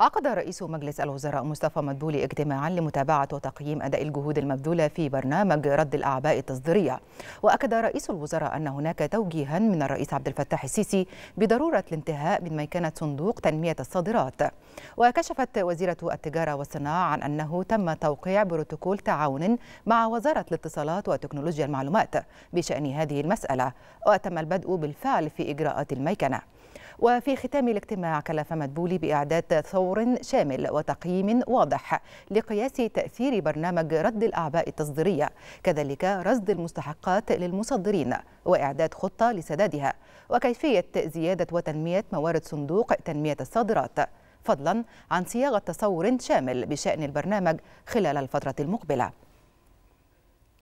عقد رئيس مجلس الوزراء مصطفى مدبولي اجتماعا لمتابعة وتقييم أداء الجهود المبذولة في برنامج رد الأعباء التصديرية وأكد رئيس الوزراء أن هناك توجيها من الرئيس عبد الفتاح السيسي بضرورة الانتهاء من ميكنة صندوق تنمية الصادرات وكشفت وزيرة التجارة والصناعة عن أنه تم توقيع بروتوكول تعاون مع وزارة الاتصالات وتكنولوجيا المعلومات بشأن هذه المسألة وتم البدء بالفعل في إجراءات الميكنة وفي ختام الاجتماع كلف مدبولي بإعداد ثور شامل وتقييم واضح لقياس تأثير برنامج رد الأعباء التصديرية كذلك رصد المستحقات للمصدرين وإعداد خطة لسدادها وكيفية زيادة وتنمية موارد صندوق تنمية الصادرات فضلا عن صياغة تصور شامل بشأن البرنامج خلال الفترة المقبلة